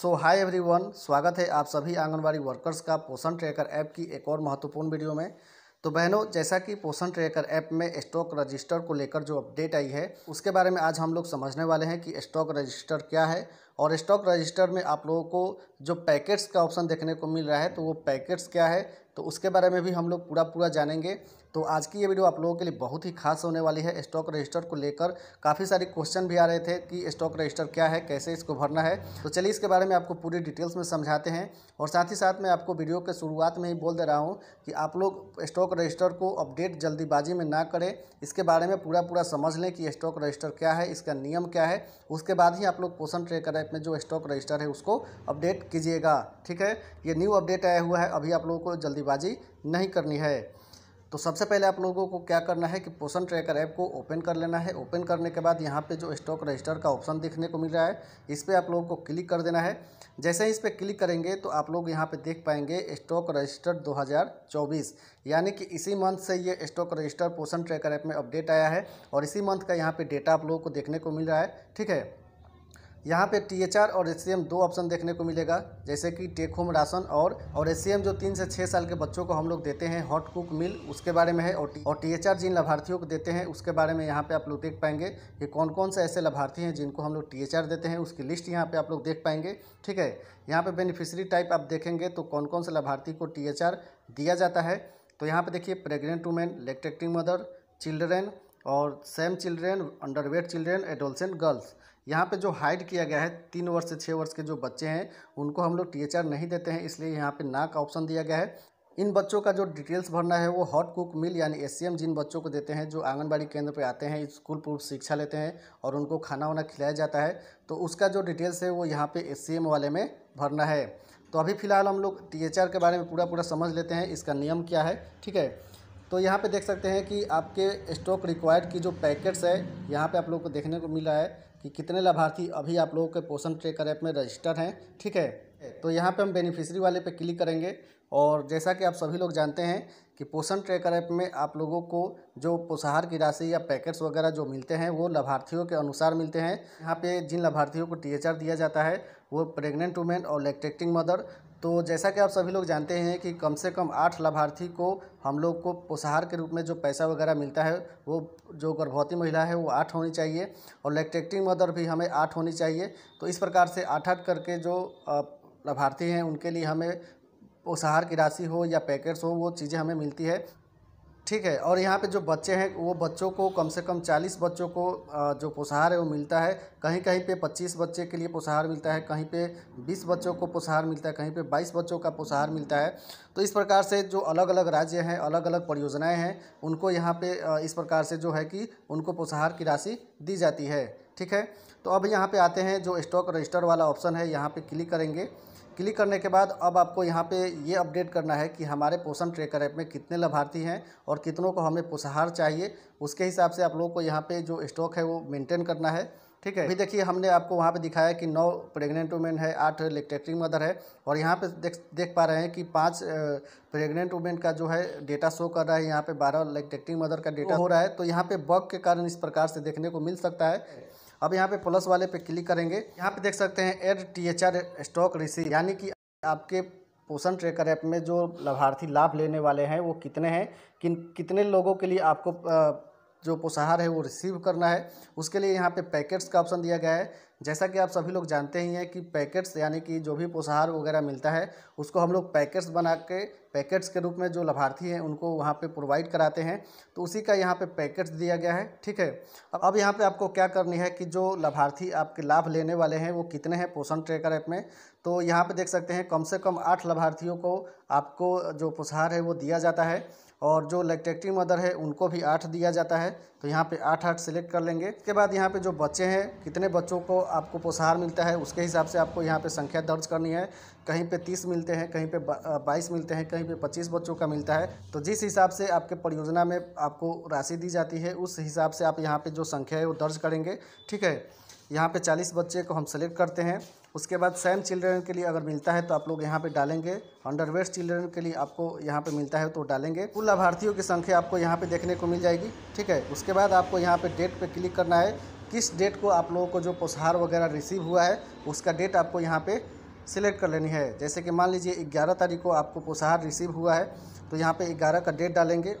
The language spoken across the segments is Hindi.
सो हाय एवरीवन स्वागत है आप सभी आंगनबाड़ी वर्कर्स का पोषण ट्रैकर ऐप की एक और महत्वपूर्ण वीडियो में तो बहनों जैसा कि पोषण ट्रैकर ऐप में स्टॉक रजिस्टर को लेकर जो अपडेट आई है उसके बारे में आज हम लोग समझने वाले हैं कि स्टॉक रजिस्टर क्या है और स्टॉक रजिस्टर में आप लोगों को जो पैकेट्स का ऑप्शन देखने को मिल रहा है तो वो पैकेट्स क्या है तो उसके बारे में भी हम लोग पूरा पूरा जानेंगे तो आज की ये वीडियो आप लोगों के लिए बहुत ही खास होने वाली है स्टॉक रजिस्टर को लेकर काफ़ी सारे क्वेश्चन भी आ रहे थे कि स्टॉक रजिस्टर क्या है कैसे इसको भरना है तो चलिए इसके बारे में आपको पूरी डिटेल्स में समझाते हैं और साथ ही साथ मैं आपको वीडियो के शुरुआत में ही बोल दे रहा हूँ कि आप लोग स्टॉक रजिस्टर को अपडेट जल्दीबाजी में ना करें इसके बारे में पूरा पूरा समझ लें कि स्टॉक रजिस्टर क्या है इसका नियम क्या है उसके बाद ही आप लोग क्वेश्चन ट्रेकर ऐप में जो स्टॉक रजिस्टर है उसको अपडेट कीजिएगा ठीक है ये न्यू अपडेट आया हुआ है अभी आप लोगों को जल्दीबाजी नहीं करनी है तो सबसे पहले आप लोगों को क्या करना है कि पोषण ट्रैकर ऐप को ओपन कर लेना है ओपन करने के बाद यहाँ पे जो स्टॉक रजिस्टर का ऑप्शन देखने को मिल रहा है इस पर आप लोगों को क्लिक कर देना है जैसे ही इस पर क्लिक करेंगे तो आप लोग यहाँ पे देख पाएंगे स्टॉक रजिस्टर 2024 यानी कि इसी मंथ से ये stock register Poshan tracker app में अपडेट आया है और इसी मंथ का यहाँ पर डेटा आप लोगों को देखने को मिल रहा है ठीक है यहाँ पे टी एच आर और एस सी एम दो ऑप्शन देखने को मिलेगा जैसे कि टेक होम राशन और और सी एम जो तीन से छः साल के बच्चों को हम लोग देते हैं हॉट कुक मिल उसके बारे में है और टी और टी एच आर जिन लाभार्थियों को देते हैं उसके बारे में यहाँ पे आप लोग देख पाएंगे कि कौन कौन से ऐसे लाभार्थी हैं जिनको हम लोग टी एच आर देते हैं उसकी लिस्ट यहाँ पर आप लोग देख पाएंगे ठीक है यहाँ पर बेनिफिशरी टाइप आप देखेंगे तो कौन कौन से लाभार्थी को टी एच आर दिया जाता है तो यहाँ पर देखिए pregnant women lactating mother children और same children underweight children adolescent girls यहाँ पे जो हाइड किया गया है तीन वर्ष से छः वर्ष के जो बच्चे हैं उनको हम लोग आर नहीं देते हैं इसलिए यहाँ पे ना का ऑप्शन दिया गया है इन बच्चों का जो डिटेल्स भरना है वो हॉट कुक मिल यानी एस जिन बच्चों को देते हैं जो आंगनबाड़ी केंद्र पे आते हैं स्कूल पूर्व शिक्षा लेते हैं और उनको खाना वाना खिलाया जाता है तो उसका जो डिटेल्स है वो यहाँ पे एस वाले में भरना है तो अभी फ़िलहाल हम लोग टी के बारे में पूरा पूरा समझ लेते हैं इसका नियम क्या है ठीक है तो यहाँ पे देख सकते हैं कि आपके स्टॉक रिक्वायर्ड की जो पैकेट्स है यहाँ पे आप लोग को देखने को मिला है कि कितने लाभार्थी अभी आप लोगों के पोषण ट्रेकर ऐप में रजिस्टर हैं ठीक है तो यहाँ पे हम बेनिफिशरी वाले पे क्लिक करेंगे और जैसा कि आप सभी लोग जानते हैं कि पोषण ट्रैकर ऐप में आप लोगों को जो पोषाहार की राशि या पैकेट्स वगैरह जो मिलते हैं वो लाभार्थियों के अनुसार मिलते हैं यहाँ पे जिन लाभार्थियों को टीएचआर दिया जाता है वो प्रेग्नेंट वुमेन और लैक्टेक्टिंग मदर तो जैसा कि आप सभी लोग जानते हैं कि कम से कम आठ लाभार्थी को हम लोग को पोषाहार के रूप में जो पैसा वगैरह मिलता है वो जो गर्भवती महिला है वो आठ होनी चाहिए और लैक्टेक्टिंग मदर भी हमें आठ होनी चाहिए तो इस प्रकार से आठ आठ करके जो लाभार्थी हैं उनके लिए हमें उपहार की राशि हो या पैकेट्स हो वो चीज़ें हमें मिलती है ठीक है और यहाँ पे जो बच्चे हैं वो बच्चों को कम से कम 40 बच्चों को जो पोषाहार है वो मिलता है कहीं कहीं पे 25 बच्चे के लिए पोषाहार मिलता है कहीं पे 20 बच्चों को पोषाहार मिलता है कहीं पे 22 बच्चों का पोषाहार मिलता है तो इस प्रकार से जो अलग अलग राज्य हैं अलग अलग परियोजनाएँ हैं उनको यहाँ पर इस प्रकार से जो है कि उनको पोषाहार की राशि दी जाती है ठीक है तो अब यहाँ पर आते हैं जो स्टॉक रजिस्टर वाला ऑप्शन है यहाँ पर क्लिक करेंगे क्लिक करने के बाद अब आपको यहाँ पे ये अपडेट करना है कि हमारे पोषण ट्रेकर ऐप में कितने लाभार्थी हैं और कितनों को हमें पोषाहार चाहिए उसके हिसाब से आप लोगों को यहाँ पे जो स्टॉक है वो मेंटेन करना है ठीक है अभी देखिए हमने आपको वहाँ पे दिखाया कि नौ प्रेग्नेंट वुमेन है आठ लेक्टेटरिंग मदर है और यहाँ पे देख देख पा रहे हैं कि पांच प्रेग्नेंट वुमेन का जो है डेटा शो कर रहा है यहाँ पे बारह लेक्टेटरिंग मदर का डेटा हो रहा है तो यहाँ पे बग के कारण इस प्रकार से देखने को मिल सकता है अब यहाँ पे प्लस वाले पे क्लिक करेंगे यहाँ पे देख सकते हैं एड आर स्टॉक रिसीव यानी कि आपके पोषण ट्रेकर ऐप में जो लाभार्थी लाभ लेने वाले हैं वो कितने हैं किन कितने लोगों के लिए आपको जो पोषाहार है वो रिसीव करना है उसके लिए यहाँ पे पैकेट्स का ऑप्शन दिया गया है जैसा कि आप सभी लोग जानते ही हैं कि पैकेट्स यानी कि जो भी पोषाहार वगैरह मिलता है उसको हम लोग पैकेट्स बना के पैकेट्स के रूप में जो लाभार्थी हैं उनको वहाँ पे प्रोवाइड कराते हैं तो उसी का यहाँ पे पैकेट्स दिया गया है ठीक है अब यहाँ पे आपको क्या करनी है कि जो लाभार्थी आपके लाभ लेने वाले हैं वो कितने हैं पोषण ट्रेकर ऐप में तो यहाँ पर देख सकते हैं कम से कम आठ लाभार्थियों को आपको जो पोषाहार है वो दिया जाता है और जो लैक्टेटिव मदर है उनको भी आठ दिया जाता है तो यहाँ पे आठ आठ सेलेक्ट कर लेंगे इसके बाद यहाँ पे जो बच्चे हैं कितने बच्चों को आपको पोषाहार मिलता है उसके हिसाब से आपको यहाँ पे संख्या दर्ज करनी है कहीं पे तीस मिलते हैं कहीं पे बाईस मिलते हैं कहीं पे पच्चीस बच्चों का मिलता है तो जिस हिसाब से आपके परियोजना में आपको राशि दी जाती है उस हिसाब से आप यहाँ पर जो संख्या है वो दर्ज करेंगे ठीक है यहाँ पर चालीस बच्चे को हम सेलेक्ट करते हैं उसके बाद सैम चिल्ड्रन के लिए अगर मिलता है तो आप लोग यहाँ पे डालेंगे अंडरवेस्ट चिल्ड्रन के लिए आपको यहाँ पे मिलता है तो डालेंगे कुल लाभार्थियों की संख्या आपको यहाँ पे देखने को मिल जाएगी ठीक है उसके बाद आपको यहाँ पे डेट पे क्लिक करना है किस डेट को आप लोगों को जो पोषहार वगैरह रिसीव हुआ है उसका डेट आपको यहाँ पर सिलेक्ट कर लेनी है जैसे कि मान लीजिए ग्यारह तारीख को आपको पोषाहार रिसीव हुआ है तो यहाँ पर ग्यारह का डेट डालेंगे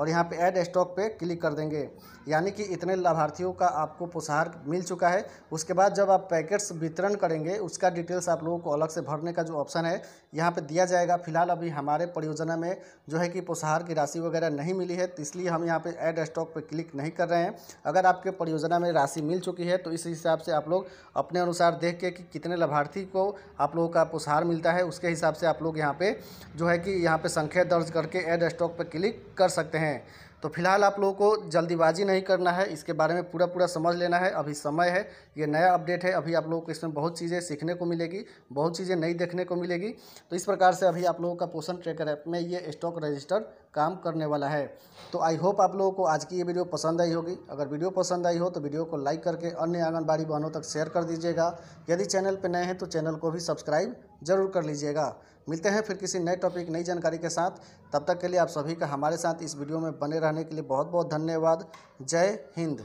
और यहाँ पे ऐड स्टॉक पे क्लिक कर देंगे यानी कि इतने लाभार्थियों का आपको पुसार मिल चुका है उसके बाद जब आप पैकेट्स वितरण करेंगे उसका डिटेल्स आप लोगों को अलग से भरने का जो ऑप्शन है यहाँ पे दिया जाएगा फिलहाल अभी हमारे परियोजना में जो है कि पुसार की राशि वगैरह नहीं मिली है तो इसलिए हम यहाँ पर ऐड स्टॉक पर क्लिक नहीं कर रहे हैं अगर आपके परियोजना में राशि मिल चुकी है तो इस हिसाब से आप लोग अपने अनुसार देख के कि कितने लाभार्थी को आप लोगों का पुसार मिलता है उसके हिसाब से आप लोग यहाँ पे जो है कि यहाँ पे संख्या दर्ज करके एड स्टॉक पर क्लिक कर सकते हैं हैं तो फिलहाल आप लोगों को जल्दीबाजी नहीं करना है इसके बारे में पूरा पूरा समझ लेना है अभी समय है ये नया अपडेट है अभी आप लोगों को इसमें बहुत चीज़ें सीखने को मिलेगी बहुत चीज़ें नई देखने को मिलेगी तो इस प्रकार से अभी आप लोगों का पोषण ट्रेकर ऐप में ये स्टॉक रजिस्टर काम करने वाला है तो आई होप आप लोगों को आज की ये वीडियो पसंद आई होगी अगर वीडियो पसंद आई हो तो वीडियो को लाइक करके अन्य आंगनबाड़ी बहनों तक शेयर कर दीजिएगा यदि चैनल पर नए हैं तो चैनल को भी सब्सक्राइब जरूर कर लीजिएगा मिलते हैं फिर किसी नए टॉपिक नई जानकारी के साथ तब तक के लिए आप सभी का हमारे साथ इस वीडियो में बने रहें रहने के लिए बहुत बहुत धन्यवाद जय हिंद